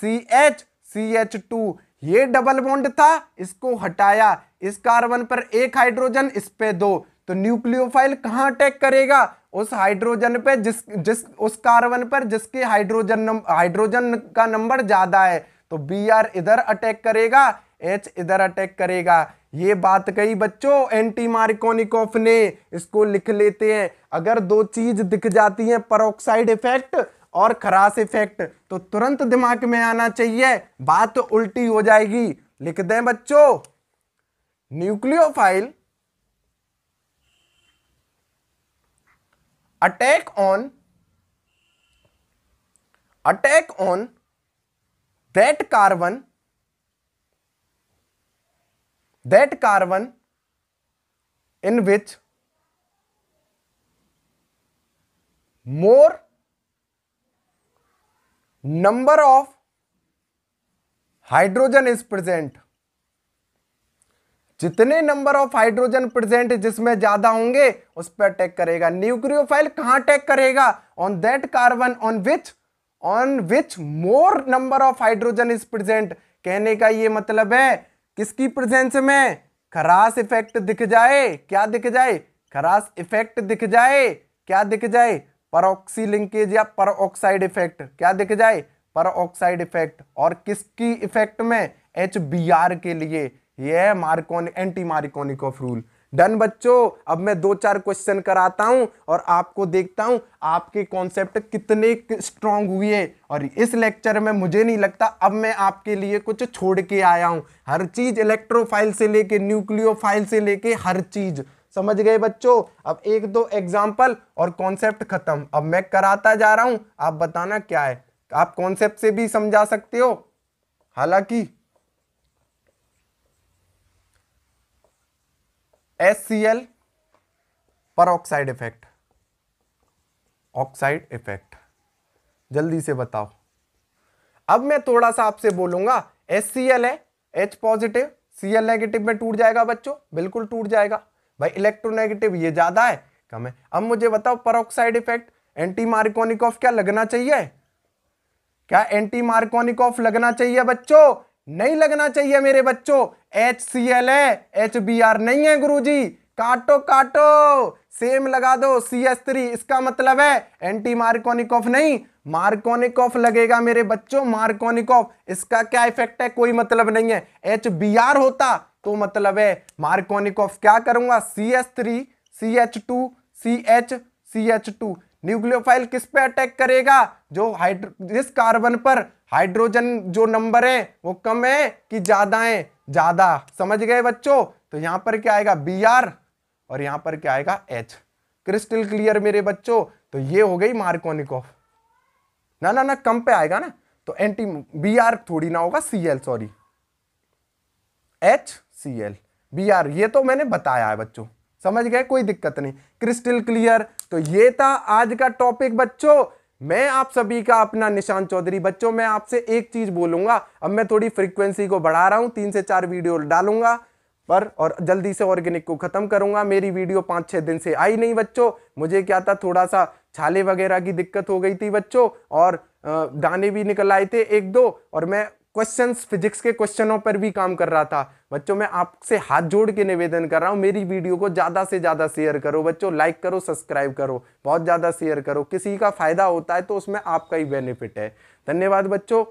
C H C H two ये डबल बॉन्ड था इसको हटाया इस कार्बन पर एक हाइड्रोजन इस पे दो तो न्यूक्लियोफाइल कहाँ अटैक करेगा उस हाइड्रोजन पे जिस जिस उस कार्बन पर जिसके हाइड्रोजन हाइड्रोजन का नंबर ज़्यादा है तो बी आर इधर अटैक करेगा एच इधर अटैक करेगा ये बात कही बच्चों एंटी मार्कोनिकॉफ ने इसको लिख लेते हैं अगर दो चीज दिख जाती है परोक्साइड इफेक्ट और खरास इफेक्ट तो तुरंत दिमाग में आना चाहिए बात उल्टी हो जाएगी लिख दें बच्चों nucleophile attack on attack on that carbon that carbon in which more number of hydrogen is present जितने नंबर ऑफ हाइड्रोजन प्रेजेंट जिसमें ज्यादा होंगे उस पर अटैक करेगा न्यूक्लियोफाइल कहां अटैक करेगा on that carbon on which on which more number of hydrogen is present कहने का ये मतलब है किसकी प्रेजेंस में खरास इफेक्ट दिख जाए क्या दिख जाए खरास इफेक्ट दिख जाए क्या दिख जाए परोक्सी लिंकेज या पर इफेक्ट क्या दिख जाए पर इफेक्ट और किसकी इफेक्ट में एच के लिए ये है Markovnikov anti of rule done बच्चों अब मैं दो चार क्वेश्चन कराता हूं और आपको देखता हूं आपके कॉन्सेप्ट कितने स्ट्रांग हुए और इस लेक्चर में मुझे नहीं लगता अब मैं आपके लिए कुछ छोड़ के आया हूं हर चीज इलेक्ट्रोफाइल से लेके न्यूक्लियोफाइल से लेके हर चीज समझ गए बच्चों अब एक दो एग्जाम्पल और कॉन्सेप्ट खत्म अब मैं कराता जा रहा हूं आप बताना क्या है आप कॉन्सेप्ट से भी समझा सकते हो हालांकि एस सी एल पर ऑक्साइड इफेक्ट ऑक्साइड इफेक्ट जल्दी से बताओ अब मैं थोड़ा सा आपसे बोलूंगा एस सी एल है H positive C L negative में टूट जाएगा बच्चों बिल्कुल टूट जाएगा भाई इलेक्ट्रोनेगेटिव ये ज्यादा है कम है अब मुझे बताओ परोक्साइड इफेक्ट एंटी मार्कोनिक ऑफ क्या लगना चाहिए क्या एंटी मार्कोनिक ऑफ लगना चाहिए बच्चों नहीं लगना चाहिए मेरे बच्चों एच सी एल है एच बी आर नहीं है गुरु जी काटो काटो सेम लगा दो सी एस थ्री इसका मतलब है एंटी मार्कोनिक ऑफ नहीं मार्कोनिक ऑफ लगेगा मेरे बच्चों मार्कोनिक ऑफ इसका क्या इफेक्ट है कोई मतलब नहीं है एच बी आर होता तो मतलब है मार्कोनिक ऑफ क्या करूंगा C S three C H two C H C H two nucleophile किस पे अटैक करेगा जो हाइड्रो जिस कार्बन पर हाइड्रोजन जो नंबर है वो कम है कि ज्यादा है ज्यादा समझ गए बच्चों तो यहां पर क्या आएगा बी आर और यहां पर क्या आएगा एच क्रिस्टल क्लियर मेरे बच्चों तो ये हो गई मार्कोनिकॉफ ना ना ना कम पे आएगा ना तो एंटी बी आर थोड़ी ना होगा C L sorry H C L B R ये तो मैंने बताया है बच्चों समझ गए कोई दिक्कत नहीं क्रिस्टल क्लियर तो ये था आज का टॉपिक बच्चों मैं आप सभी का अपना निशान चौधरी बच्चों मैं आपसे एक चीज़ बोलूंगा अब मैं थोड़ी फ्रिक्वेंसी को बढ़ा रहा हूँ तीन से चार वीडियो डालूंगा पर और जल्दी से ऑर्गेनिक को ख़त्म करूंगा मेरी वीडियो पांच छह दिन से आई नहीं बच्चों मुझे क्या था थोड़ा सा छाले वगैरह की दिक्कत हो गई थी बच्चों और दाने भी निकल आए थे एक दो और मैं क्वेश्चंस फिजिक्स के क्वेश्चनों पर भी काम कर रहा था बच्चों मैं आपसे हाथ जोड़ के निवेदन कर रहा हूँ मेरी वीडियो को ज़्यादा से ज़्यादा शेयर करो बच्चों लाइक करो सब्सक्राइब करो बहुत ज़्यादा शेयर करो किसी का फ़ायदा होता है तो उसमें आपका ही बेनिफिट है धन्यवाद बच्चों